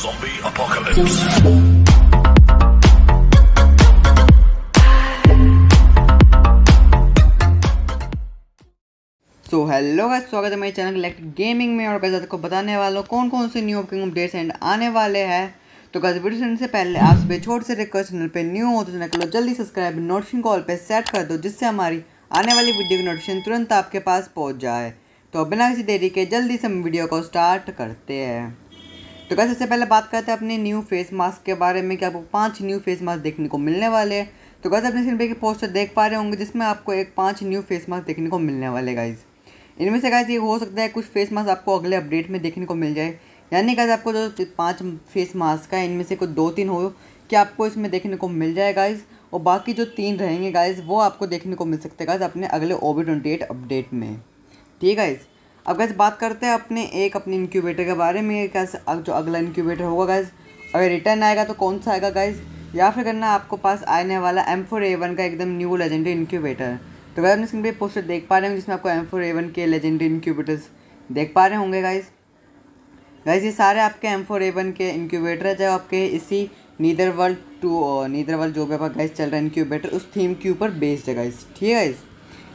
Zombie Apocalypse. So hello guys स्वागत है मेरे चैनल इलेक्ट गेमिंग में और कैसे आपको बताने वालों कौन कौन से न्यू अपकमिंग अपडेट्स एंड आने वाले हैं तो गाइस वीडियो सुनने से पहले आप सभी छोटे से रिक्वेस्ट चैनल पे न्यू हो तो चैनल को जल्दी सब्सक्राइब नोटिफिकेशन कॉल पे सेट कर दो जिससे हमारी आने वाली वीडियो की नोटिफिकेशन तुरंत आपके पास पहुँच जाए तो बिना किसी देरी के जल्दी से हम वीडियो को स्टार्ट करते हैं तो क्या सबसे पहले बात करते हैं अपने न्यू फेस मास्क के बारे में कि आपको पाँच न्यू फेस मास्क देखने को मिलने वाले हैं तो कैसे अपने सिर्फ एक पोस्टर देख पा रहे होंगे जिसमें आपको एक पाँच न्यू फेस मास्क देखने को मिलने वाले गाइज इनमें से गाइज ये हो सकता है कुछ फेस मास्क आपको अगले अपडेट में देखने को मिल जाए यानी गाइज आपको जो पाँच फेस मास्क है इनमें से कुछ दो तीन हो कि आपको इसमें देखने को मिल जाए गाइज और बाकी जो तीन रहेंगे गाइज वो आपको देखने को मिल सकते हैं गाइज अपने अगले ओवी अपडेट में ठीक है गाइज़ अब गैस बात करते हैं अपने एक अपने इंक्यूबेटर के बारे में कैसे जो अगला इंक्यूबेटर होगा गैस अगर रिटर्न आएगा तो कौन सा आएगा गैस या फिर करना आपको पास आने वाला एम फोर ए वन का एकदम न्यू लेजेंडरी इंक्यूबेटर तो गैस अपने स्क्रीन पर पोस्टर देख पा रहे होंगे जिसमें आपको एम फोर ए वन के लेजेंडरी इंक्यूबेटर्स देख पा रहे होंगे गाइज गाइज ये सारे आपके एम फोर ए वन के इंक्यूबेटर है जो आपके इसी nether world to nether world जो भी आपका गैस चल रहा है इंक्यूबेटर उस थीम के ऊपर बेस्ड है गाइज ठीक है गाइज़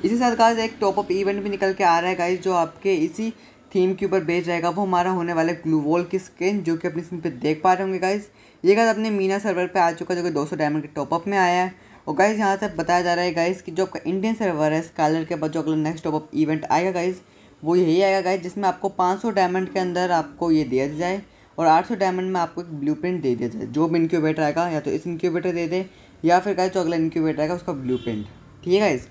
इसी साथ गाइज एक टॉपअप इवेंट भी निकल के आ रहा है गाइज जो आपके इसी थीम के ऊपर बेच रहेगा वो हमारा होने वाला ग्लू वॉल की स्किन जो कि अपनी स्क्रीन पे देख पा रहे होंगे गाइज ये गाइज अपने मीना सर्वर पे आ चुका जो कि 200 डायमंड के टॉपअप में आया है और गाइज यहाँ से बताया जा रहा है गाइज कि जो आपका इंडियन सर्वर है स्कालर के बाद जो अगला नेक्स्ट टॉपअप इवेंट आएगा गाइज वो यही आएगा गाइज जिसमें आपको पाँच डायमंड के अंदर आपको ये दिया जाए और सौ डायमंड में आपको एक ब्लू दे दिया जाए जो भी इनक्यूबेटर आएगा या तो इस इनक्यूबेटर दे दे या फिर गाइज जो अगला इनक्यूबेटर आएगा उसका ब्लू ठीक है गाइज़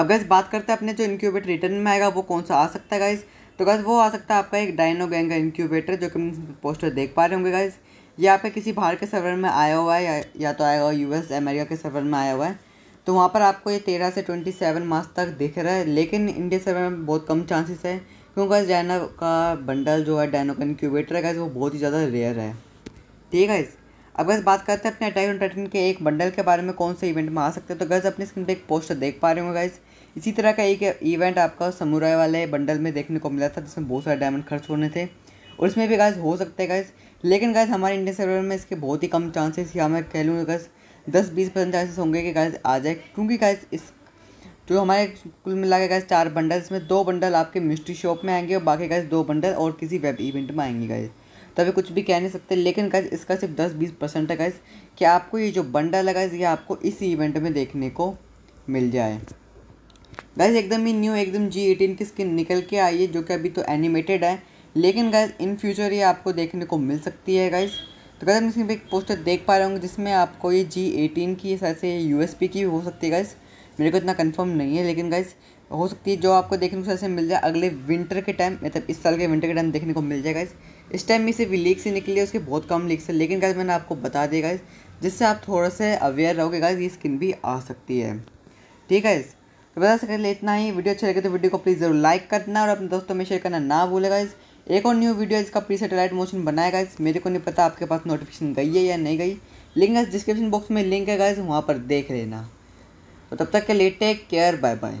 अगर इस बात करते हैं अपने जो इनक्यूबेटर रिटर्न में आएगा वो कौन सा आ सकता है गाइज तो गाइज वो आ सकता है आपका एक डायनो गैंग का इनक्यूबेटर जो कि पोस्टर देख पा रहे होंगे गाइज़ या यहाँ किसी बाहर के सर्वर में आया हुआ है या, या तो आया हुआ एस अमेरिका के सर्वर में आया हुआ है तो वहाँ पर आपको ये तेरह से ट्वेंटी सेवन मार्च तक दिख रहा है लेकिन इंडिया सर्वर में बहुत कम चांसेस है क्योंकि डायनो का बंडल जो है डायनो का इनक्यूबेटर है गाइज वो बहुत ही ज़्यादा रेयर है ठीक है अब गैस बात करते हैं अपने अटैक ऑन टाइटन के एक बंडल के बारे में कौन से इवेंट में आ सकते हैं तो गैस अपने स्क्रीन पर एक पोस्टर देख पा रहे होंगे गाइज़ इसी तरह का एक इवेंट आपका समुराय वाले बंडल में देखने को मिला था जिसमें बहुत सारे डायमंड खर्च होने थे और इसमें भी गैस हो सकते हैं गैस लेकिन गैस हमारे इंडियन सर्वर में इसके बहुत ही कम चांसेस या मैं कह लूँगा गैस दस बीस परसेंट चांसेस होंगे कि गैस आ जाए क्योंकि गैस इस जो हमारे कुल मिला के गैस चार बंडल इसमें दो बंडल आपके मिस्ट्री शॉप में आएंगे और बाकी गैस दो बंडल और किसी वेब इवेंट में आएंगे गाइस तभी कुछ भी कह नहीं सकते लेकिन गैस इसका सिर्फ दस बीस परसेंट है गैस कि आपको ये जो बंडल है गैस ये आपको इस इवेंट में देखने को मिल जाए गैस एकदम ही न्यू एकदम जी एटीन की स्किन निकल के आई है जो कि अभी तो एनिमेटेड है लेकिन गैस इन फ्यूचर ये आपको देखने को मिल सकती है गैस तो गैस मैं इसमें एक पोस्टर देख पा रहा हूँ जिसमें आपको ये जी एटीन की ऐसे यू एस पी की हो सकती है गैस मेरे को इतना कंफर्म नहीं है लेकिन गैस हो सकती है जो आपको देखने को ऐसे मिल जाए अगले विंटर के टाइम मतलब इस साल के विंटर के टाइम देखने को मिल जाए गैस इस टाइम में सिर्फ लीक से निकली है उसके बहुत कम लीक से लेकिन गैस मैंने आपको बता दिया गैस जिससे आप थोड़ा सा अवेयर रहोगे गैस ये स्किन भी आ सकती है ठीक है तो बता सके लिए इतना ही वीडियो अच्छा लगे तो वीडियो को प्लीज़ जरूर लाइक करना और अपने दोस्तों में शेयर करना ना भूलेगा इस एक और न्यू वीडियो इसका प्री सेटेलाइट मोशन बनाएगा इस मेरे को नहीं पता आपके पास नोटिफिकेशन गई है या नहीं गई लिंक है डिस्क्रिप्शन बॉक्स में लिंक है गाइज वहाँ पर देख लेना तो तब तक के लिए टेक केयर बाय बाय